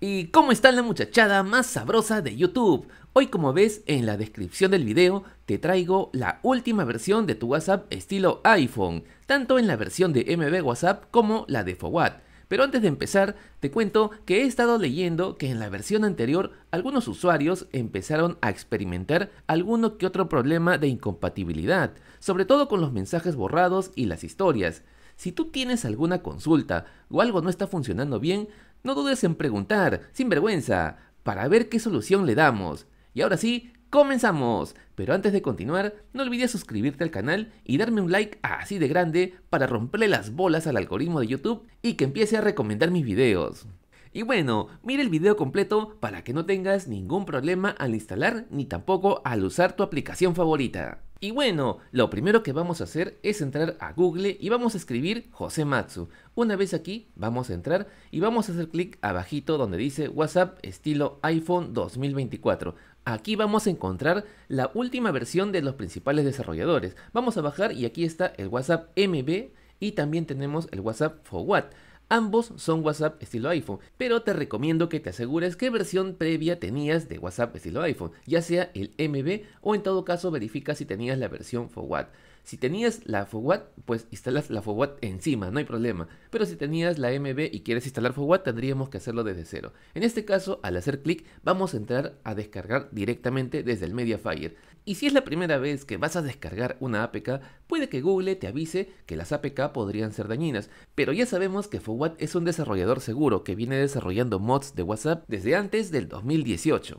¿Y cómo está la muchachada más sabrosa de YouTube? Hoy como ves en la descripción del video te traigo la última versión de tu WhatsApp estilo iPhone, tanto en la versión de MB WhatsApp como la de Fowat. Pero antes de empezar, te cuento que he estado leyendo que en la versión anterior algunos usuarios empezaron a experimentar alguno que otro problema de incompatibilidad, sobre todo con los mensajes borrados y las historias. Si tú tienes alguna consulta o algo no está funcionando bien, no dudes en preguntar, sin vergüenza, para ver qué solución le damos. Y ahora sí, comenzamos. Pero antes de continuar, no olvides suscribirte al canal y darme un like así de grande para romperle las bolas al algoritmo de YouTube y que empiece a recomendar mis videos. Y bueno, mira el video completo para que no tengas ningún problema al instalar ni tampoco al usar tu aplicación favorita. Y bueno, lo primero que vamos a hacer es entrar a Google y vamos a escribir José Matsu. Una vez aquí, vamos a entrar y vamos a hacer clic abajito donde dice WhatsApp estilo iPhone 2024. Aquí vamos a encontrar la última versión de los principales desarrolladores. Vamos a bajar y aquí está el WhatsApp MB y también tenemos el WhatsApp for What. Ambos son WhatsApp estilo iPhone, pero te recomiendo que te asegures qué versión previa tenías de WhatsApp estilo iPhone, ya sea el MB o en todo caso verifica si tenías la versión FOWAT. Si tenías la FOWAT, pues instalas la FOWAT encima, no hay problema. Pero si tenías la MB y quieres instalar FOWAT, tendríamos que hacerlo desde cero. En este caso, al hacer clic, vamos a entrar a descargar directamente desde el Mediafire. Y si es la primera vez que vas a descargar una APK, puede que Google te avise que las APK podrían ser dañinas, pero ya sabemos que Fowat es un desarrollador seguro que viene desarrollando mods de WhatsApp desde antes del 2018.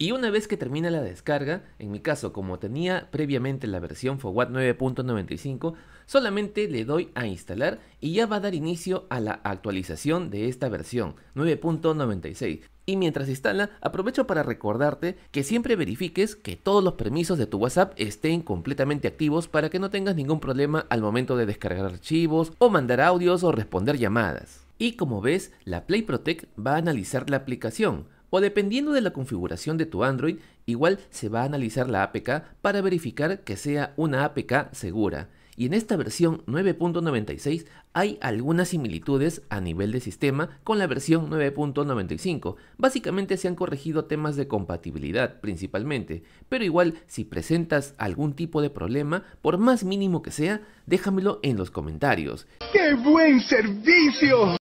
Y una vez que termina la descarga, en mi caso como tenía previamente la versión FOWAT 9.95, solamente le doy a instalar y ya va a dar inicio a la actualización de esta versión 9.96. Y mientras instala, aprovecho para recordarte que siempre verifiques que todos los permisos de tu WhatsApp estén completamente activos para que no tengas ningún problema al momento de descargar archivos o mandar audios o responder llamadas. Y como ves, la Play Protect va a analizar la aplicación o dependiendo de la configuración de tu Android, igual se va a analizar la APK para verificar que sea una APK segura. Y en esta versión 9.96 hay algunas similitudes a nivel de sistema con la versión 9.95. Básicamente se han corregido temas de compatibilidad principalmente, pero igual si presentas algún tipo de problema, por más mínimo que sea, déjamelo en los comentarios. ¡Qué buen servicio!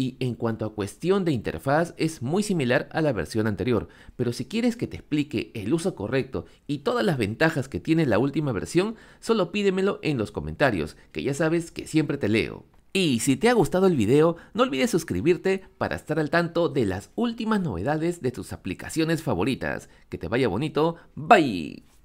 y en cuanto a cuestión de interfaz es muy similar a la versión anterior, pero si quieres que te explique el uso correcto y todas las ventajas que tiene la última versión, solo pídemelo en los comentarios, que ya sabes que siempre te leo. Y si te ha gustado el video, no olvides suscribirte para estar al tanto de las últimas novedades de tus aplicaciones favoritas. Que te vaya bonito, bye.